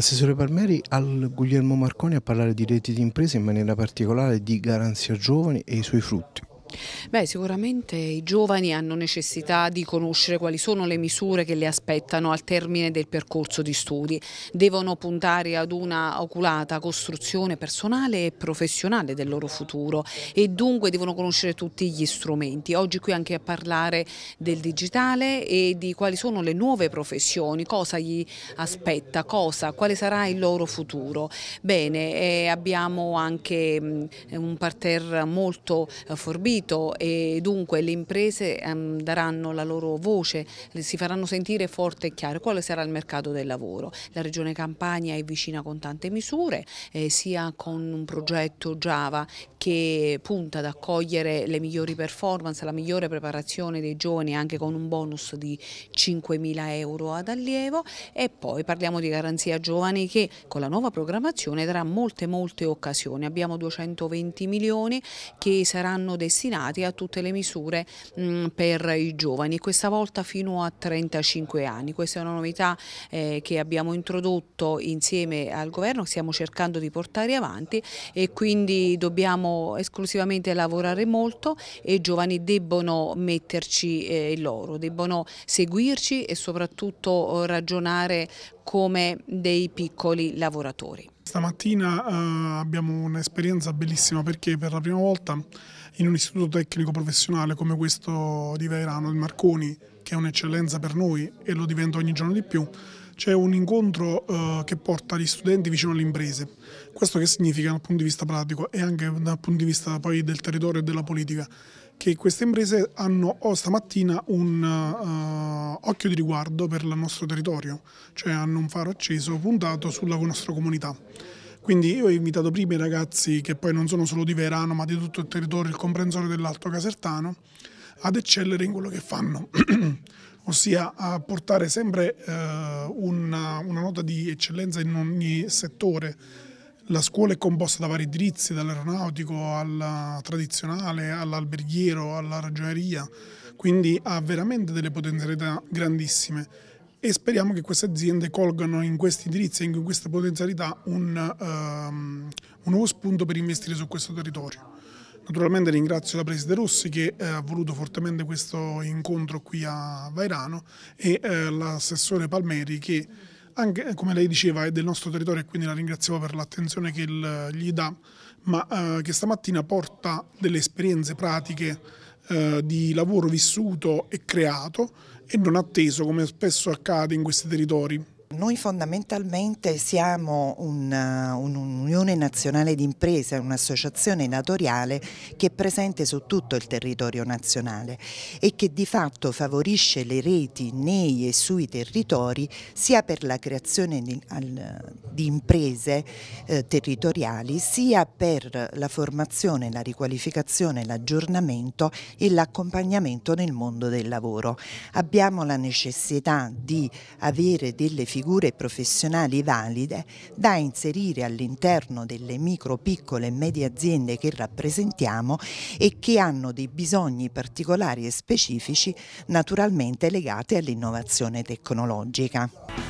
Assessore Palmeri al Guglielmo Marconi a parlare di reti di impresa in maniera particolare di Garanzia Giovani e i suoi frutti. Beh, sicuramente i giovani hanno necessità di conoscere quali sono le misure che li aspettano al termine del percorso di studi. Devono puntare ad una oculata costruzione personale e professionale del loro futuro e dunque devono conoscere tutti gli strumenti. Oggi qui anche a parlare del digitale e di quali sono le nuove professioni, cosa gli aspetta, cosa, quale sarà il loro futuro. Bene, eh, abbiamo anche mh, mm, un parterre molto eh, forbito sentito e dunque le imprese ehm, daranno la loro voce, si faranno sentire forte e chiaro quale sarà il mercato del lavoro. La Regione Campania è vicina con tante misure, eh, sia con un progetto Java che punta ad accogliere le migliori performance, la migliore preparazione dei giovani anche con un bonus di 5.000 euro ad allievo e poi parliamo di garanzia giovani che con la nuova programmazione darà molte molte occasioni. Abbiamo 220 milioni che saranno destinati destinati a tutte le misure mh, mm, per i giovani, questa volta fino a 35 anni. Questa è una novità eh, che abbiamo introdotto insieme al governo, stiamo cercando di portare avanti e quindi dobbiamo esclusivamente lavorare molto e i giovani debbono metterci eh, loro, debbono seguirci e soprattutto oh, ragionare come dei piccoli lavoratori. Stamattina uh, abbiamo un'esperienza bellissima perché per la prima volta in un istituto tecnico professionale come questo di Verano, il Marconi, che è un'eccellenza per noi e lo diventa ogni giorno di più, c'è un incontro eh, che porta gli studenti vicino alle imprese. Questo che significa dal punto di vista pratico e anche dal punto di vista poi del territorio e della politica? Che queste imprese hanno oh, stamattina un uh, occhio di riguardo per il nostro territorio, cioè hanno un faro acceso puntato sulla nostra comunità. Quindi io ho invitato prima i ragazzi che poi non sono solo di Verano ma di tutto il territorio, il comprensorio dell'Alto Casertano, ad eccellere in quello che fanno. ossia a portare sempre eh, una, una nota di eccellenza in ogni settore. La scuola è composta da vari indirizzi, dall'aeronautico al tradizionale, all'alberghiero, alla ragioneria, quindi ha veramente delle potenzialità grandissime e speriamo che queste aziende colgano in questi indirizzi e in queste potenzialità un, um, un nuovo spunto per investire su questo territorio. Naturalmente ringrazio la Preside Rossi che eh, ha voluto fortemente questo incontro qui a Vairano e eh, l'assessore Palmeri che anche eh, come lei diceva è del nostro territorio e quindi la ringraziamo per l'attenzione che gli dà ma che stamattina porta delle esperienze pratiche di lavoro vissuto e creato e non atteso come spesso accade in questi territori. Noi fondamentalmente siamo uh, un'unione un nazionale di imprese, un'associazione datoriale che è presente su tutto il territorio nazionale e che di fatto favorisce le reti nei e sui territori sia per la creazione di, al, di imprese eh, territoriali sia per la formazione, la riqualificazione, l'aggiornamento e l'accompagnamento nel mondo del lavoro. Abbiamo la necessità di avere delle figure figure professionali valide da inserire all'interno delle micro, piccole e medie aziende che rappresentiamo e che hanno dei bisogni particolari e specifici naturalmente legati all'innovazione tecnologica.